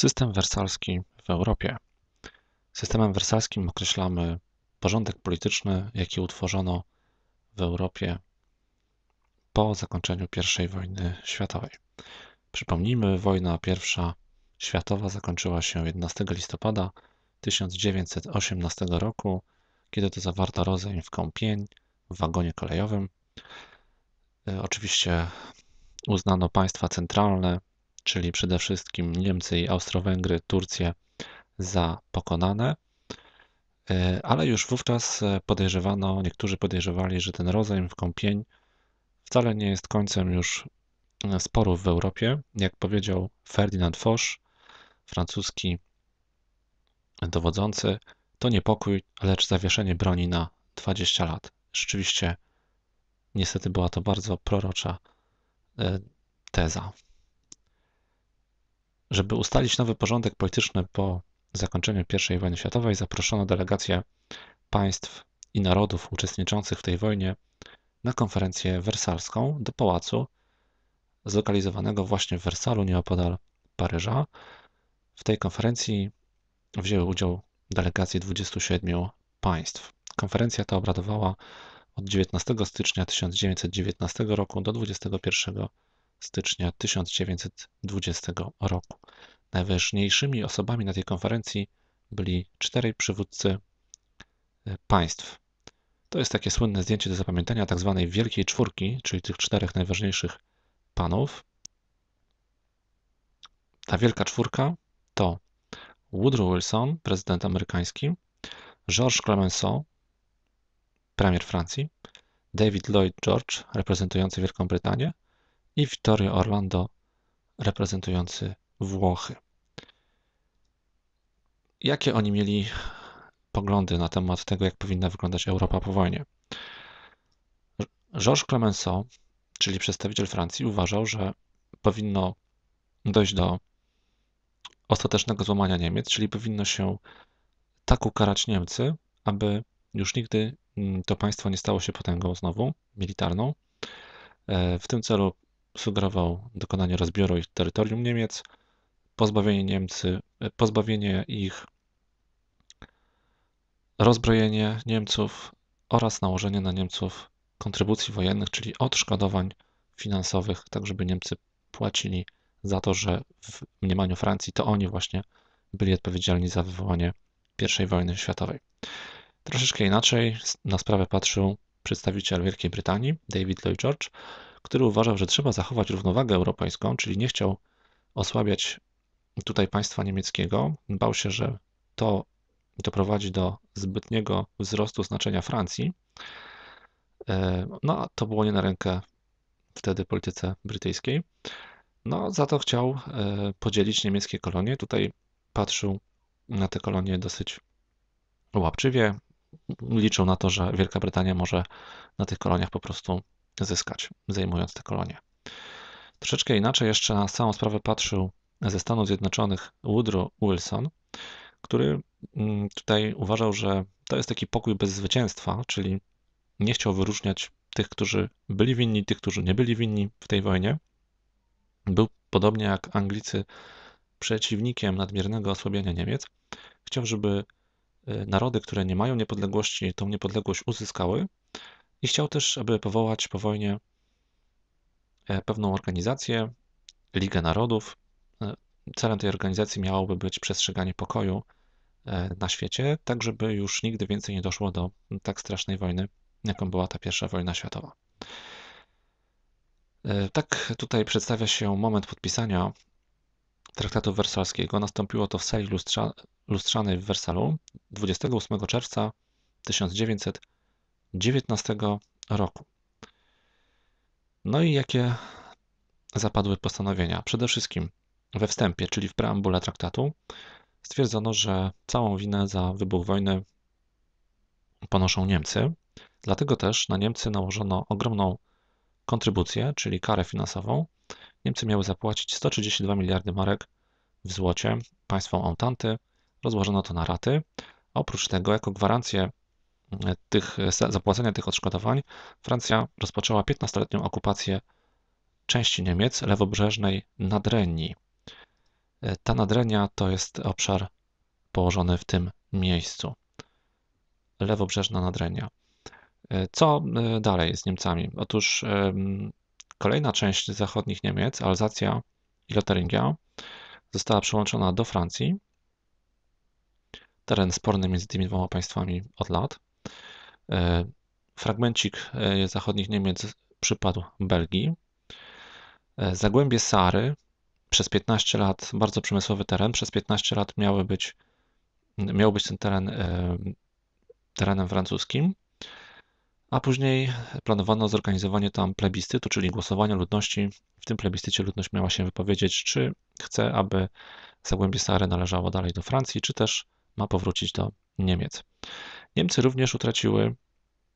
System wersalski w Europie. Systemem wersalskim określamy porządek polityczny, jaki utworzono w Europie po zakończeniu I wojny światowej. Przypomnijmy, wojna I światowa zakończyła się 11 listopada 1918 roku, kiedy to zawarto rozejm w Kąpień w wagonie kolejowym. E, oczywiście uznano państwa centralne czyli przede wszystkim Niemcy i Austro-Węgry, Turcję za pokonane. E, ale już wówczas e, podejrzewano, niektórzy podejrzewali, że ten rozejm w Kąpień wcale nie jest końcem już e, sporów w Europie. Jak powiedział Ferdinand Foch, francuski dowodzący, to niepokój, lecz zawieszenie broni na 20 lat. Rzeczywiście, niestety była to bardzo prorocza teza. Żeby ustalić nowy porządek polityczny po zakończeniu I wojny światowej, zaproszono delegacje państw i narodów uczestniczących w tej wojnie na konferencję wersalską do pałacu zlokalizowanego właśnie w Wersalu nieopodal Paryża. W tej konferencji wzięły udział delegacje 27 państw. Konferencja ta obradowała od 19 stycznia 1919 roku do 21 stycznia 1920 roku. Najważniejszymi osobami na tej konferencji byli czterej przywódcy e, państw. To jest takie słynne zdjęcie do zapamiętania tak zwanej Wielkiej Czwórki, czyli tych czterech najważniejszych panów. Ta Wielka Czwórka to Woodrow Wilson, prezydent amerykański, Georges Clemenceau, premier Francji, David Lloyd George, reprezentujący Wielką Brytanię i Vittorio Orlando reprezentujący Włochy. Jakie oni mieli poglądy na temat tego, jak powinna wyglądać Europa po wojnie? Georges Clemenceau, czyli przedstawiciel Francji, uważał, że powinno dojść do ostatecznego złamania Niemiec, czyli powinno się tak ukarać Niemcy, aby już nigdy mm, to państwo nie stało się potęgą znowu militarną. E, w tym celu sugerował dokonanie rozbioru ich terytorium Niemiec, pozbawienie Niemcy, e, pozbawienie ich rozbrojenie Niemców oraz nałożenie na Niemców kontrybucji wojennych, czyli odszkodowań finansowych, tak żeby Niemcy płacili za to, że w mniemaniu Francji to oni właśnie byli odpowiedzialni za wywołanie I wojny światowej. Troszeczkę inaczej na sprawę patrzył przedstawiciel Wielkiej Brytanii, David Lloyd George, który uważał, że trzeba zachować równowagę europejską, czyli nie chciał osłabiać tutaj państwa niemieckiego. Bał się, że to doprowadzi do zbytniego wzrostu znaczenia Francji. E, no, to było nie na rękę wtedy polityce brytyjskiej. No, za to chciał e, podzielić niemieckie kolonie. Tutaj patrzył na te kolonie dosyć łapczywie. Liczył na to, że Wielka Brytania może na tych koloniach po prostu zyskać, zajmując te kolonie. Troszeczkę inaczej jeszcze na samą sprawę patrzył ze Stanów Zjednoczonych Woodrow Wilson, który mm, tutaj uważał, że to jest taki pokój bez zwycięstwa, czyli nie chciał wyróżniać tych, którzy byli winni, tych, którzy nie byli winni w tej wojnie. Był podobnie jak Anglicy przeciwnikiem nadmiernego osłabiania Niemiec. Chciał, żeby e, narody, które nie mają niepodległości, tą niepodległość uzyskały, i chciał też, aby powołać po wojnie e, pewną organizację, Ligę Narodów. E, celem tej organizacji miałoby być przestrzeganie pokoju e, na świecie, tak żeby już nigdy więcej nie doszło do tak strasznej wojny, jaką była ta pierwsza wojna światowa. Tak tutaj przedstawia się moment podpisania traktatu wersalskiego. Nastąpiło to w sali lustrza, lustrzanej w Wersalu 28 czerwca 1900 2019 roku. No i jakie zapadły postanowienia? Przede wszystkim we wstępie, czyli w preambule traktatu, stwierdzono, że całą winę za wybuch wojny ponoszą Niemcy. Dlatego też na Niemcy nałożono ogromną kontrybucję, czyli karę finansową. Niemcy miały zapłacić 132 miliardy marek w złocie państwom Entente. Rozłożono to na raty. Oprócz tego, jako gwarancję tych, zapłacenia tych odszkodowań, Francja rozpoczęła 15-letnią okupację części Niemiec lewobrzeżnej Nadrenii. E, ta Nadrenia to jest obszar położony w tym miejscu. Lewobrzeżna Nadrenia. E, co e, dalej z Niemcami? Otóż kolejna część zachodnich Niemiec, Alzacja i Lothringia, została przyłączona do Francji. Teren sporny między tymi dwoma państwami od lat. E, fragmencik e, zachodnich Niemiec przypadł Belgii. E, zagłębie Sary przez 15 lat, bardzo przemysłowy teren, przez 15 lat miały być, miał być ten teren terenem francuskim, a później planowano zorganizowanie tam plebiscytu, czyli głosowania ludności. W tym plebiscycie ludność miała się wypowiedzieć, czy chce, aby Zagłębie Sary należało dalej do Francji, czy też ma powrócić do Niemiec. Niemcy również utraciły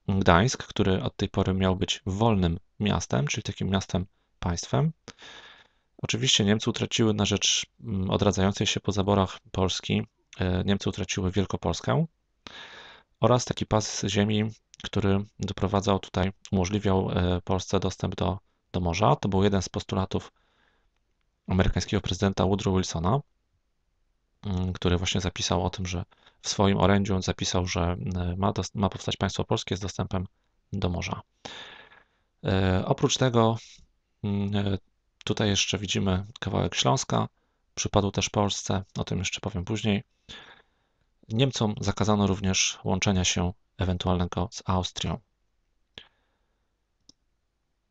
Gdańsk, który od tej pory miał być wolnym miastem, czyli takim miastem państwem. Oczywiście Niemcy utraciły na rzecz mm, odradzającej się po zaborach Polski, e, Niemcy utraciły Wielkopolskę oraz taki pas ziemi, który doprowadzał tutaj, umożliwiał e, Polsce dostęp do, do morza. To był jeden z postulatów amerykańskiego prezydenta Woodrow Wilsona. Mm, który właśnie zapisał o tym, że w swoim orędziu on zapisał, że e, ma, ma powstać państwo polskie z dostępem do morza. E, oprócz tego mm, e, tutaj jeszcze widzimy kawałek Śląska, przypadł też Polsce, o tym jeszcze powiem później. Niemcom zakazano również łączenia się ewentualnego z Austrią.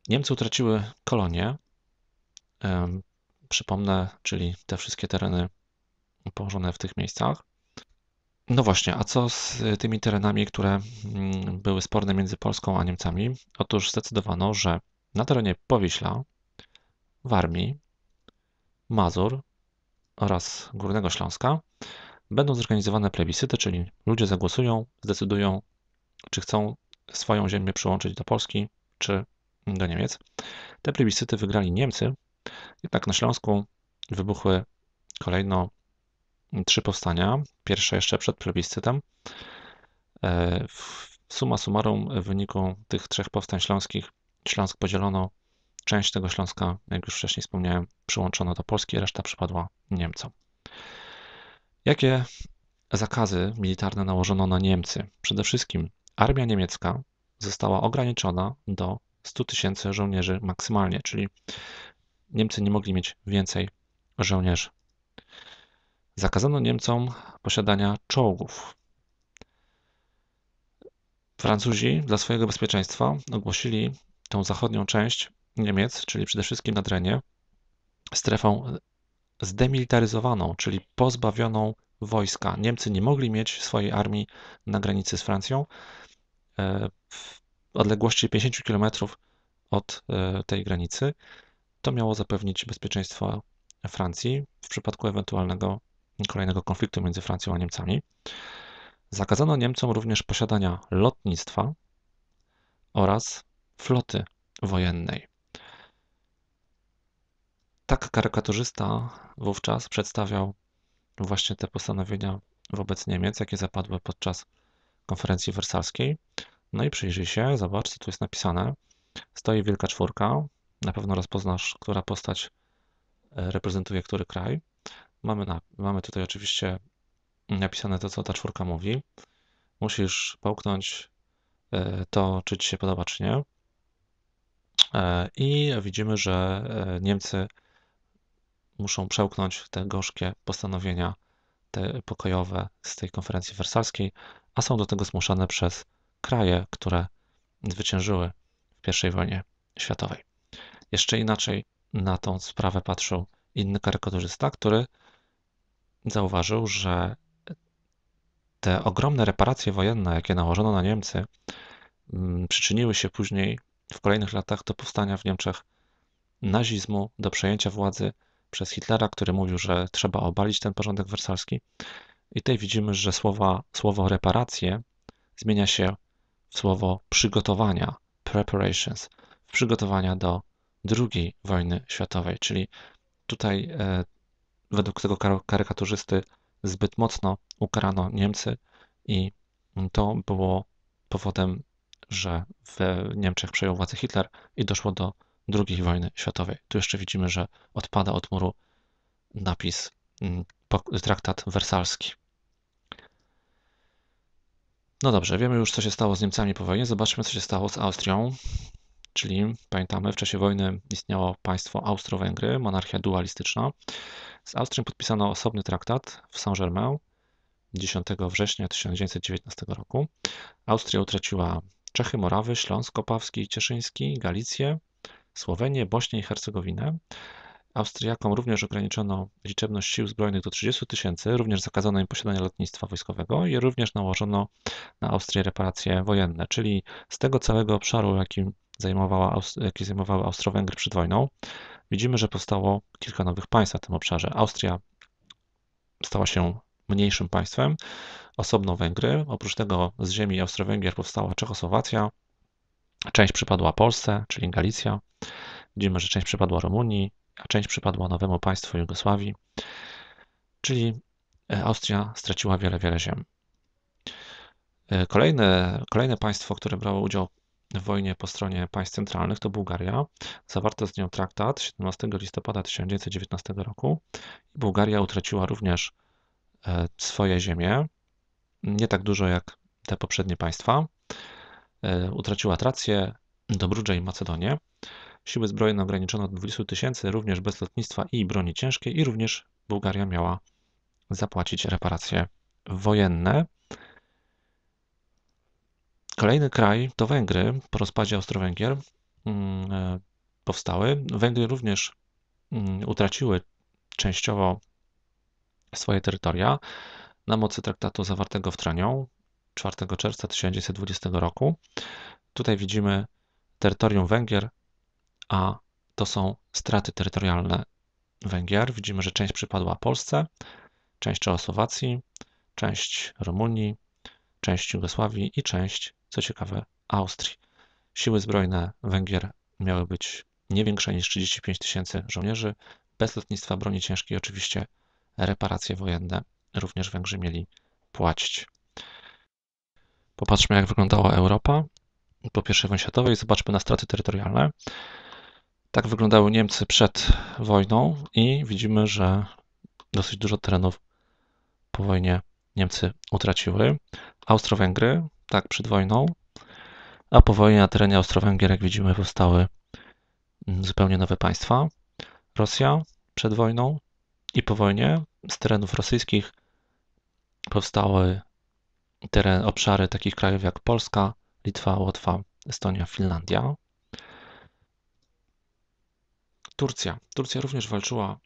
Niemcy utraciły kolonie, przypomnę, czyli te wszystkie tereny położone w tych miejscach. No właśnie, a co z tymi terenami, które mm, były sporne między Polską a Niemcami? Otóż zdecydowano, że na terenie Powiśla, Warmii, Mazur oraz Górnego Śląska będą zorganizowane plebiscyty, czyli ludzie zagłosują, zdecydują, czy chcą swoją ziemię przyłączyć do Polski, czy do Niemiec. Te plebiscyty wygrali Niemcy, jednak na Śląsku wybuchły kolejno trzy powstania. Pierwsze jeszcze przed plebiscytem. E, Suma summarum w wyniku tych trzech powstań śląskich Śląsk podzielono, część tego Śląska, jak już wcześniej wspomniałem, przyłączono do Polski, reszta przypadła Niemcom. Jakie zakazy militarne nałożono na Niemcy? Przede wszystkim armia niemiecka została ograniczona do 100 tysięcy żołnierzy maksymalnie, czyli Niemcy nie mogli mieć więcej żołnierzy. Zakazano Niemcom posiadania czołgów. Francuzi dla swojego bezpieczeństwa ogłosili tą zachodnią część Niemiec, czyli przede wszystkim nad Renie, strefą zdemilitaryzowaną, czyli pozbawioną wojska. Niemcy nie mogli mieć swojej armii na granicy z Francją e, w odległości 50 km od e, tej granicy. To miało zapewnić bezpieczeństwo Francji w przypadku ewentualnego kolejnego konfliktu między Francją a Niemcami. Zakazano Niemcom również posiadania lotnictwa oraz floty wojennej. Tak karykaturzysta wówczas przedstawiał właśnie te postanowienia wobec Niemiec, jakie zapadły podczas konferencji wersalskiej. No i przyjrzyj się, zobacz, co tu jest napisane. Stoi wielka czwórka, na pewno rozpoznasz, która postać e, reprezentuje który kraj. Mamy, na, mamy tutaj oczywiście napisane to, co ta czwórka mówi. Musisz połknąć e, to, czy ci się podoba, czy nie. E, I widzimy, że e, Niemcy muszą przełknąć te gorzkie postanowienia te pokojowe z tej konferencji wersalskiej, a są do tego zmuszane przez kraje, które zwyciężyły w I wojnie światowej. Jeszcze inaczej na tą sprawę patrzył inny karykaturzysta, który zauważył, że te ogromne reparacje wojenne, jakie nałożono na Niemcy, mm, przyczyniły się później w kolejnych latach do powstania w Niemczech nazizmu, do przejęcia władzy przez Hitlera, który mówił, że trzeba obalić ten porządek wersalski. I tutaj widzimy, że słowa, słowo reparacje zmienia się w słowo przygotowania, preparations, przygotowania do II wojny światowej, czyli tutaj e, według tego karykaturzysty zbyt mocno ukarano Niemcy i to było powodem, że w Niemczech przejął władzę Hitler i doszło do II wojny światowej. Tu jeszcze widzimy, że odpada od muru napis mm, traktat wersalski. No dobrze, wiemy już, co się stało z Niemcami po wojnie. Zobaczmy, co się stało z Austrią. Czyli pamiętamy, w czasie wojny istniało państwo Austro-Węgry, monarchia dualistyczna. Z Austrią podpisano osobny traktat w Saint-Germain 10 września 1919 roku. Austria utraciła Czechy, Morawy, Śląsk Opawski i Cieszyński, Galicję, Słowenię, Bośnię i Hercegowinę. Austriakom również ograniczono liczebność sił zbrojnych do 30 tysięcy, również zakazano im posiadania lotnictwa wojskowego i również nałożono na Austrię reparacje wojenne, czyli z tego całego obszaru, jakim zajmowała, jaki zajmowały Austro-Węgry przed wojną, Widzimy, że powstało kilka nowych państw na tym obszarze. Austria stała się mniejszym państwem, osobno Węgry. Oprócz tego z ziemi Austro-Węgier powstała Czechosłowacja, część przypadła Polsce, czyli Galicja. Widzimy, że część przypadła Rumunii, a część przypadła nowemu państwu Jugosławii, czyli e, Austria straciła wiele, wiele ziem. E, kolejne, kolejne państwo, które brało udział wojnie po stronie państw centralnych, to Bułgaria. Zawarto z nią traktat 17 listopada 1919 roku. Bułgaria utraciła również e, swoje ziemie, nie tak dużo jak te poprzednie państwa. E, utraciła Trację, Dobrudże i Macedonię. Siły zbrojne ograniczono do 20 tysięcy, również bez lotnictwa i broni ciężkiej i również Bułgaria miała zapłacić reparacje wojenne. Kolejny kraj to Węgry. Po rozpadzie Austro-Węgier mm, e, powstały. Węgry również mm, utraciły częściowo swoje terytoria na mocy traktatu zawartego w Tranią 4 czerwca 1920 roku. Tutaj widzimy terytorium Węgier, a to są straty terytorialne Węgier. Widzimy, że część przypadła Polsce, część Czechosłowacji, część Rumunii, część Jugosławii i część co ciekawe, Austrii. Siły zbrojne Węgier miały być nie większe niż 35 tysięcy żołnierzy, bez lotnictwa broni ciężkiej oczywiście reparacje wojenne również Węgrzy mieli płacić. Popatrzmy, jak wyglądała Europa po I wojnie światowej, zobaczmy na straty terytorialne. Tak wyglądały Niemcy przed wojną i widzimy, że dosyć dużo terenów po wojnie Niemcy utraciły. Austro-Węgry tak przed wojną, a po wojnie na terenie Austro-Węgier, jak widzimy, powstały mm, zupełnie nowe państwa. Rosja przed wojną i po wojnie z terenów rosyjskich powstały teren, obszary takich krajów jak Polska, Litwa, Łotwa, Estonia, Finlandia. Turcja. Turcja również walczyła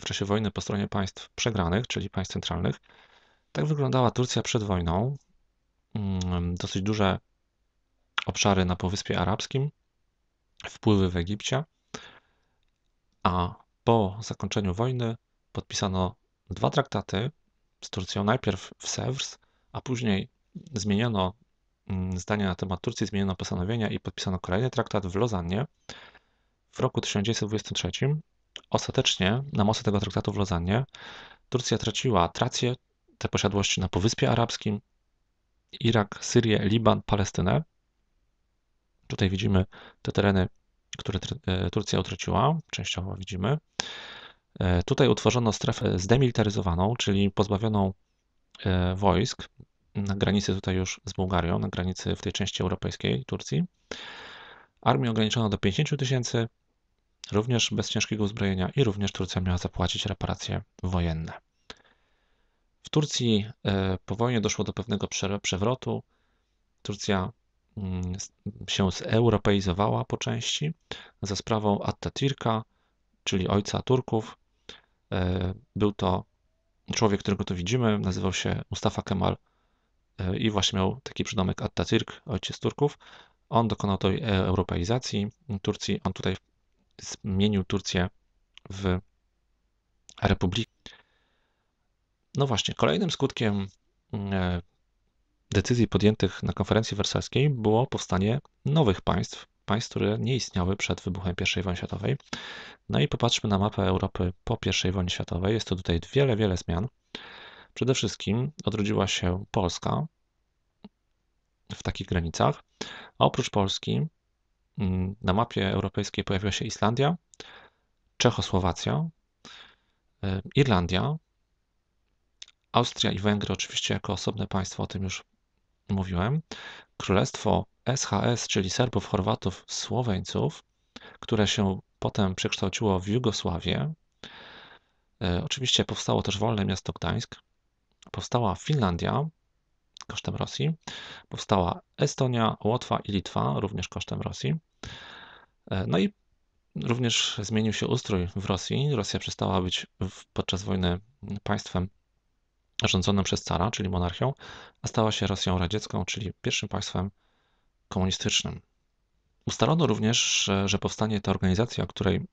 w czasie wojny po stronie państw przegranych, czyli państw centralnych. Tak wyglądała Turcja przed wojną. Mm, dosyć duże obszary na Półwyspie Arabskim, wpływy w Egipcie, a po zakończeniu wojny podpisano dwa traktaty z Turcją, najpierw w Sewrs, a później zmieniono mm, zdanie na temat Turcji, zmieniono postanowienia i podpisano kolejny traktat w Lozannie w roku 1923. Ostatecznie na mocy tego traktatu w Lozannie Turcja traciła Trację, te posiadłości na Półwyspie Arabskim, Irak, Syrię, Liban, Palestynę. Tutaj widzimy te tereny, które e, Turcja utraciła, częściowo widzimy. E, tutaj utworzono strefę zdemilitaryzowaną, czyli pozbawioną e, wojsk na granicy tutaj już z Bułgarią, na granicy w tej części europejskiej Turcji. Armię ograniczono do 50 tysięcy, również bez ciężkiego uzbrojenia i również Turcja miała zapłacić reparacje wojenne. W Turcji e, po wojnie doszło do pewnego przewrotu. Turcja mm, się zeuropeizowała po części za sprawą Atatürka, czyli ojca Turków. E, był to człowiek, którego tu widzimy, nazywał się Mustafa Kemal e, i właśnie miał taki przydomek Atatürk, ojciec Turków. On dokonał tej europeizacji Turcji. On tutaj zmienił Turcję w republikę no właśnie, kolejnym skutkiem mm, e, decyzji podjętych na konferencji wersalskiej było powstanie nowych państw, państw, które nie istniały przed wybuchem I wojny światowej. No i popatrzmy na mapę Europy po I wojnie światowej. Jest to tutaj wiele, wiele zmian. Przede wszystkim odrodziła się Polska w takich granicach. A oprócz Polski mm, na mapie europejskiej pojawiła się Islandia, Czechosłowacja, e, Irlandia, Austria i Węgry oczywiście jako osobne państwo, o tym już mówiłem. Królestwo SHS, czyli Serbów, Chorwatów, Słoweńców, które się potem przekształciło w Jugosławię. E, oczywiście powstało też wolne miasto Gdańsk. Powstała Finlandia kosztem Rosji. Powstała Estonia, Łotwa i Litwa również kosztem Rosji. E, no i również zmienił się ustrój w Rosji. Rosja przestała być podczas wojny państwem rządzonym przez cara, czyli monarchią, a stała się Rosją radziecką, czyli pierwszym państwem komunistycznym. Ustalono również, że powstanie ta organizacja, o której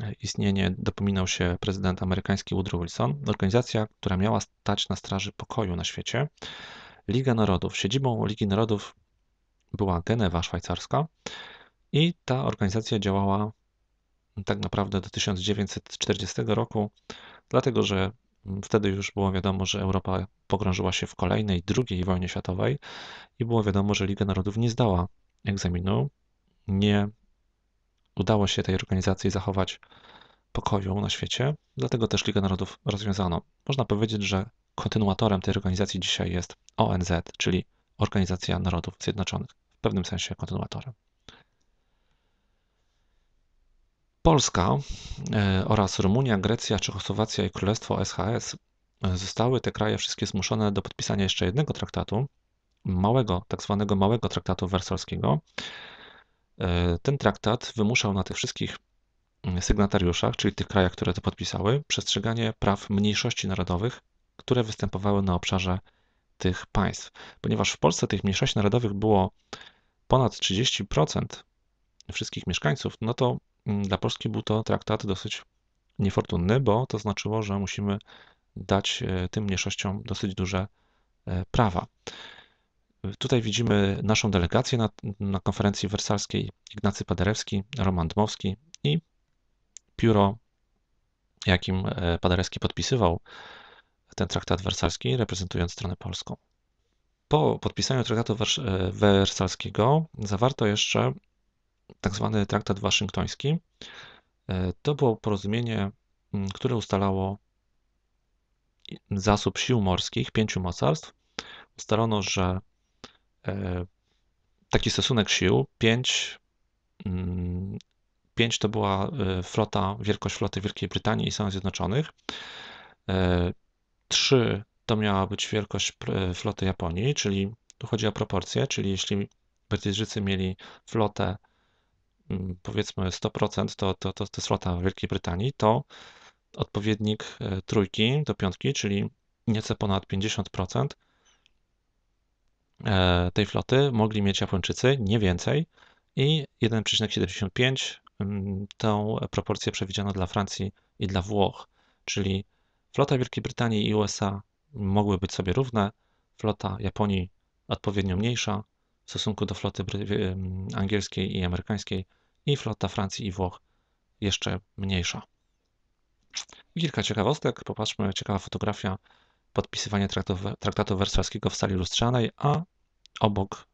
e, istnienie dopominał się prezydent amerykański Woodrow Wilson, organizacja, która miała stać na straży pokoju na świecie, Liga Narodów. Siedzibą Ligi Narodów była Genewa szwajcarska i ta organizacja działała tak naprawdę do 1940 roku, dlatego że Wtedy już było wiadomo, że Europa pogrążyła się w kolejnej, drugiej wojnie światowej i było wiadomo, że Liga Narodów nie zdała egzaminu, nie udało się tej organizacji zachować pokoju na świecie, dlatego też Ligę Narodów rozwiązano. Można powiedzieć, że kontynuatorem tej organizacji dzisiaj jest ONZ, czyli Organizacja Narodów Zjednoczonych, w pewnym sensie kontynuatorem. Polska e, oraz Rumunia, Grecja, Czechosłowacja i Królestwo SHS e, zostały te kraje wszystkie zmuszone do podpisania jeszcze jednego traktatu, małego, tak zwanego małego traktatu wersalskiego. E, ten traktat wymuszał na tych wszystkich mm, sygnatariuszach, czyli tych krajach, które to podpisały, przestrzeganie praw mniejszości narodowych, które występowały na obszarze tych państw. Ponieważ w Polsce tych mniejszości narodowych było ponad 30% wszystkich mieszkańców, no to Mm, dla Polski był to traktat dosyć niefortunny, bo to znaczyło, że musimy dać e, tym mniejszościom dosyć duże e, prawa. E, tutaj widzimy naszą delegację na, na konferencji wersalskiej Ignacy Paderewski, Roman Dmowski i pióro, jakim Paderewski podpisywał ten traktat wersalski, reprezentując stronę polską. Po podpisaniu traktatu wersalskiego zawarto jeszcze tak zwany traktat waszyngtoński. E, to było porozumienie, mm, które ustalało zasób sił morskich pięciu mocarstw. Ustalono, że e, taki stosunek sił, pięć, mm, pięć to była e, flota, wielkość floty Wielkiej Brytanii i Stanów Zjednoczonych, trzy to miała być wielkość floty Japonii, czyli tu chodzi o proporcje, czyli jeśli Brytyjczycy mieli flotę Mm, powiedzmy 100%, to, to, to, to jest flota Wielkiej Brytanii, to odpowiednik e, trójki do piątki, czyli nieco ponad 50% e, tej floty mogli mieć Japończycy, nie więcej, i 1,75 mm, tą proporcję przewidziano dla Francji i dla Włoch, czyli flota Wielkiej Brytanii i USA mogły być sobie równe, flota Japonii odpowiednio mniejsza w stosunku do floty angielskiej i amerykańskiej i flota Francji i Włoch jeszcze mniejsza. Kilka ciekawostek. Popatrzmy, ciekawa fotografia podpisywania traktatu, traktatu wersalskiego w sali lustrzanej, a obok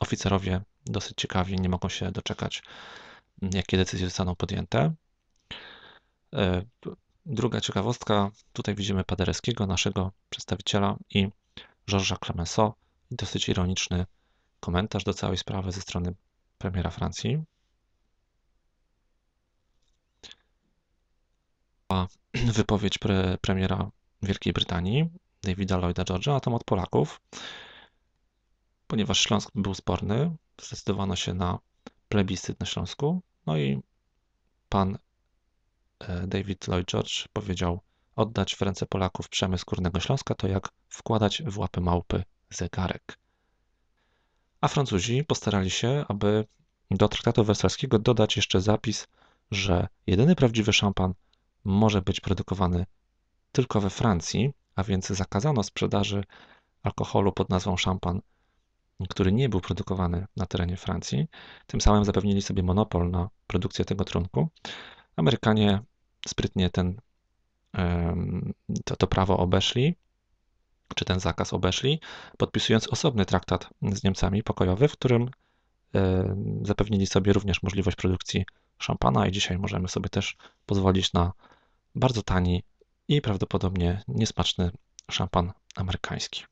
oficerowie dosyć ciekawi, nie mogą się doczekać, jakie decyzje zostaną podjęte. E, druga ciekawostka, tutaj widzimy Paderewskiego, naszego przedstawiciela i Georgesa Clemenceau. Dosyć ironiczny komentarz do całej sprawy ze strony premiera Francji. wypowiedź pre, premiera Wielkiej Brytanii, Davida Lloyda George'a, a tam od Polaków. Ponieważ Śląsk był sporny, zdecydowano się na plebiscyt na Śląsku. No i pan e, David Lloyd George powiedział: Oddać w ręce Polaków przemysł Górnego Śląska to jak wkładać w łapy małpy zegarek. A Francuzi postarali się, aby do traktatu wersalskiego dodać jeszcze zapis, że jedyny prawdziwy szampan może być produkowany tylko we Francji, a więc zakazano sprzedaży alkoholu pod nazwą szampan, który nie był produkowany na terenie Francji. Tym samym zapewnili sobie monopol na produkcję tego trunku. Amerykanie sprytnie ten, to, to prawo obeszli, czy ten zakaz obeszli, podpisując osobny traktat z Niemcami pokojowy, w którym zapewnili sobie również możliwość produkcji szampana i dzisiaj możemy sobie też pozwolić na bardzo tani i prawdopodobnie niesmaczny szampan amerykański.